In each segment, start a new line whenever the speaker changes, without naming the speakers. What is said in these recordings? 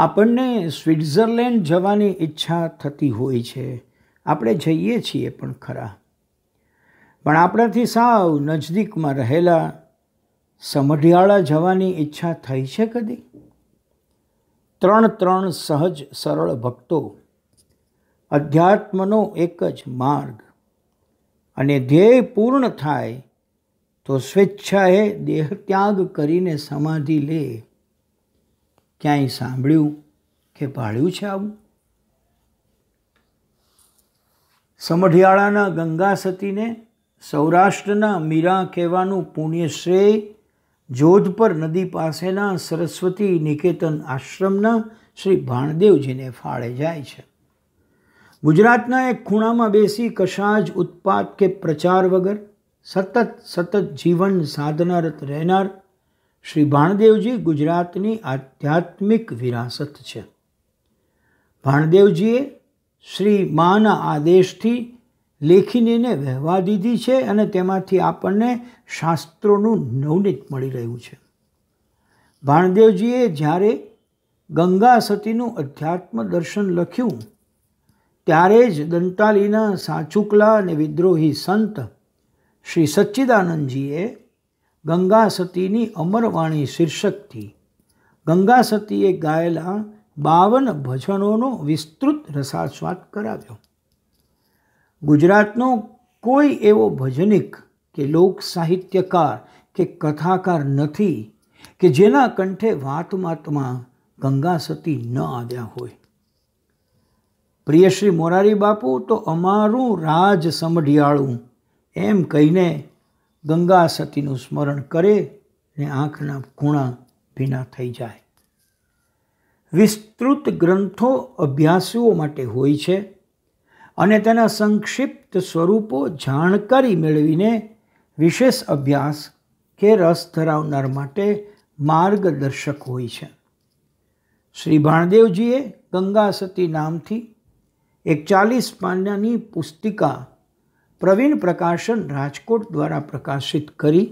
આપણને સ્વિટ્ઝરલેન્ડ જવાની ઈચ્છા થતી હોય છે આપણે જઈએ છીએ પણ ખરા પણ આપણાથી સાવ નજદીકમાં રહેલા સમઢિયાળા જવાની ઈચ્છા થઈ છે કદી ત્રણ ત્રણ સહજ સરળ ભક્તો અધ્યાત્મનો એક જ માર્ગ અને ધ્યેય પૂર્ણ થાય તો સ્વેચ્છાએ દેહ ત્યાગ કરીને સમાધિ લે ક્યાંય સાંભળ્યું કે પાળ્યું છે આવું સમઢિયાળાના ગંગા સતીને સૌરાષ્ટ્રના મીરા કહેવાનું પુણ્ય શ્રેય જોધપર નદી પાસેના સરસ્વતી નિકેતન આશ્રમના શ્રી ભાણદેવજીને ફાળે જાય છે ગુજરાતના એક ખૂણામાં બેસી કશા જ ઉત્પાદ કે પ્રચાર વગર સતત સતત જીવન સાધનારત રહેનાર શ્રી ભાણદેવજી ગુજરાતની આધ્યાત્મિક વિરાસત છે ભાણદેવજીએ શ્રી માના આદેશથી લેખિનીને વહેવા દીધી છે અને તેમાંથી આપણને શાસ્ત્રોનું નવનીત મળી રહ્યું છે ભાણદેવજીએ જ્યારે ગંગા સતીનું અધ્યાત્મ દર્શન લખ્યું ત્યારે જ દંતાલીના સાચુકલા અને વિદ્રોહી સંત શ્રી સચ્ચિદાનંદજીએ ગંગા સતીની અમરવાણી શીર્ષકથી ગંગા સતીએ ગાયેલા બાવન ભજનોનો વિસ્તૃત રસાસ્વાદ કરાવ્યો ગુજરાતનો કોઈ એવો ભજનિક કે લોક સાહિત્યકાર કે કથાકાર નથી કે જેના કંઠે વાતમાતમાં ગંગા સતી ન આવ્યા હોય પ્રિય શ્રી મોરારી બાપુ તો અમારું રાજ સમઢિયાળું એમ કહીને ગંગા સતીનું સ્મરણ કરે ને આંખના ખૂણા ભીના થઈ જાય વિસ્તૃત ગ્રંથો અભ્યાસીઓ માટે હોય છે અને તેના સંક્ષિપ્ત સ્વરૂપો જાણકારી મેળવીને વિશેષ અભ્યાસ કે રસ ધરાવનાર માટે માર્ગદર્શક હોય છે શ્રી ભાણદેવજીએ ગંગા સતી નામથી એક ચાલીસ પાનાની પુસ્તિકા પ્રવીણ પ્રકાશન રાજકોટ દ્વારા પ્રકાશિત કરી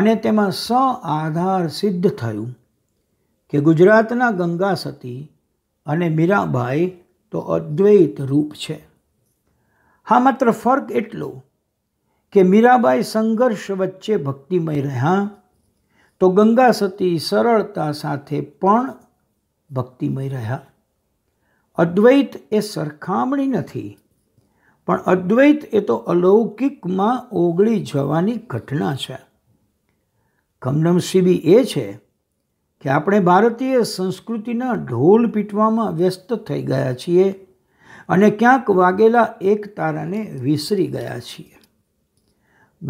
અને તેમાં સ આધાર સિદ્ધ થયું કે ગુજરાતના ગંગા સતી અને મીરાબાઈ તો અદ્વૈત રૂપ છે હા માત્ર ફર્ક એટલો કે મીરાબાઈ સંઘર્ષ વચ્ચે ભક્તિમય રહ્યા તો ગંગા સતી સરળતા સાથે પણ ભક્તિમય રહ્યા અદ્વૈત એ સરખામણી નથી પણ અદ્વૈત એ તો અલૌકિકમાં ઓગળી જવાની ઘટના છે કમનમસીબી એ છે કે આપણે ભારતીય સંસ્કૃતિના ઢોલ પીટવામાં વ્યસ્ત થઈ ગયા છીએ અને ક્યાંક વાગેલા એક તારાને વિસરી ગયા છીએ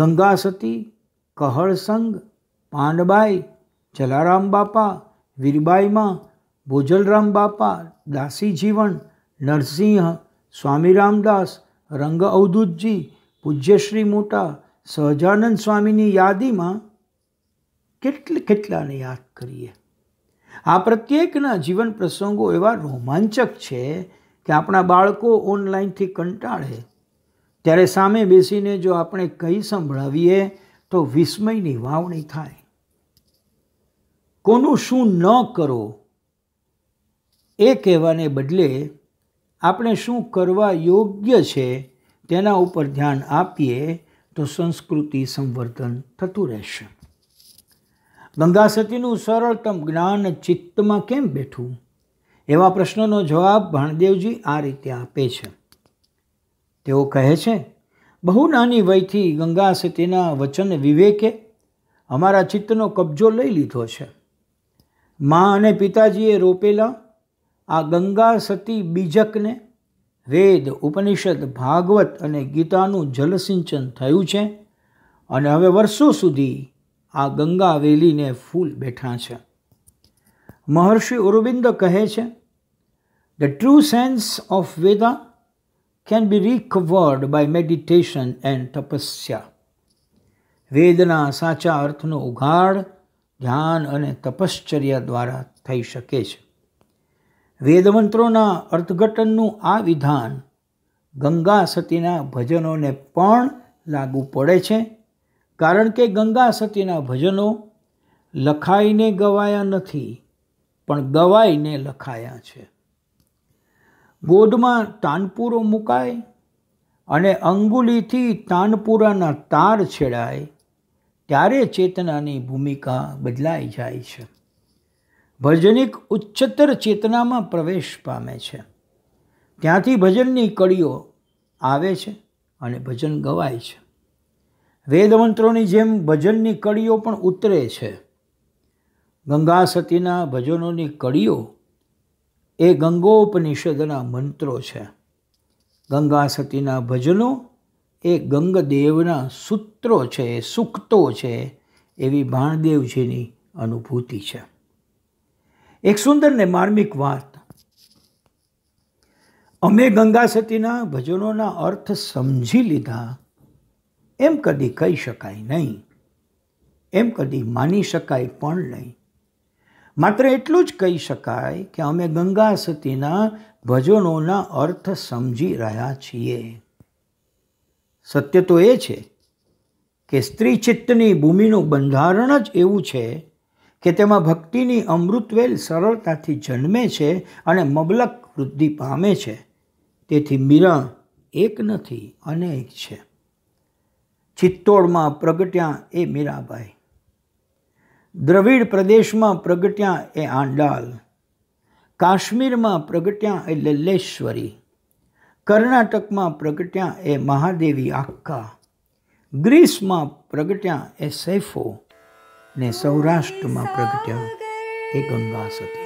ગંગા સતી કહળસંગ પાંડબાઈ જલારામ બાપા વીરબાઈમાં ભોજલરામ બાપા દાસી જીવન નરસિંહ સ્વામી રામદાસ રંગ અવધૂતજી પૂજ્યશ્રી મોટા સહજાનંદ સ્વામીની યાદીમાં કેટલા કેટલાને યાદ કરીએ આ પ્રત્યેકના જીવન પ્રસંગો એવા રોમાંચક છે કે આપણા બાળકો ઓનલાઈનથી કંટાળે ત્યારે સામે બેસીને જો આપણે કંઈ સંભળાવીએ તો વિસ્મયની વાવણી થાય કોનું શું ન કરો એ કહેવાને બદલે આપણે શું કરવા યોગ્ય છે તેના ઉપર ધ્યાન આપીએ તો સંસ્કૃતિ સંવર્ધન થતું રહેશે ગંગાસતીનું સરળતમ જ્ઞાન ચિત્તમાં કેમ બેઠું એવા પ્રશ્નનો જવાબ ભાણદેવજી આ રીતે આપે છે તેઓ કહે છે બહુ નાની વયથી ગંગાસતીના વચન વિવેકે અમારા ચિત્તનો કબજો લઈ લીધો છે મા અને પિતાજીએ રોપેલા આ ગંગાસતી બીજકને વેદ ઉપનિષદ ભાગવત અને ગીતાનું જલસિંચન થયું છે અને હવે વર્ષો સુધી આ ગંગા વેલીને ફૂલ બેઠા છે મહર્ષિ અરવિંદ કહે છે the true sense of Veda can be recovered by meditation and tapasya વેદના સાચા અર્થનો ઉઘાડ ધ્યાન અને તપશ્ચર્યા દ્વારા થઈ શકે છે વેદમંત્રોના અર્થઘટનનું આ વિધાન ગંગા સતીના ભજનોને પણ લાગુ પડે છે કારણ કે ગંગા સતીના ભજનો લખાઈને ગવાયા નથી પણ ગવાઈને લખાયા છે ગોદમાં તાનપુરો મુકાય અને અંગુલીથી તાનપુરાના તાર છેડાય ત્યારે ચેતનાની ભૂમિકા બદલાઈ જાય છે ભજનિક ઉચ્ચતર ચેતનામાં પ્રવેશ પામે છે ત્યાંથી ભજનની કડીઓ આવે છે અને ભજન ગવાય છે વેદમંત્રોની જેમ ભજનની કડીઓ પણ ઉતરે છે ગંગા સતીના ભજનોની કડીઓ એ ગંગોપનિષદના મંત્રો છે ગંગા સતીના ભજનો એ ગંગદેવના સૂત્રો છે સૂક્તો છે એવી ભાણદેવજીની અનુભૂતિ છે એક સુંદર ને માર્મિક વાત અમે ગંગા સતીના ભજનોના અર્થ સમજી લીધા એમ કદી કહી શકાય નહીં એમ કદી માની શકાય પણ નહીં માત્ર એટલું જ કહી શકાય કે અમે ગંગા સતીના ભજનોના અર્થ સમજી રહ્યા છીએ સત્ય તો એ છે કે સ્ત્રી ચિત્તની ભૂમિનું બંધારણ જ એવું છે કે તેમાં ભક્તિની અમૃતવેલ સરળતાથી જન્મે છે અને મબલક વૃદ્ધિ પામે છે તેથી મિરણ એક નથી અનેક છે ચિત્તોડમાં પ્રગટ્યા એ મીરાબાઈ દ્રવિડ પ્રદેશમાં પ્રગટ્યા એ આંડાલ કાશ્મીરમાં પ્રગટ્યા એ લલ્લેશ્વરી કર્ણાટકમાં પ્રગટ્યા એ મહાદેવી આક્કા ગ્રીસમાં પ્રગટ્યા એ સૈફો ને સૌરાષ્ટ્રમાં પ્રગટ્યા એ ગણવાસ હતી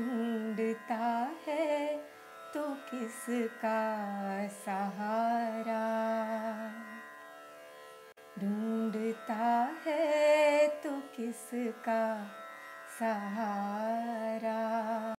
ढूंढता है तो किसका सहारा ढूंढता है तो किसका सहारा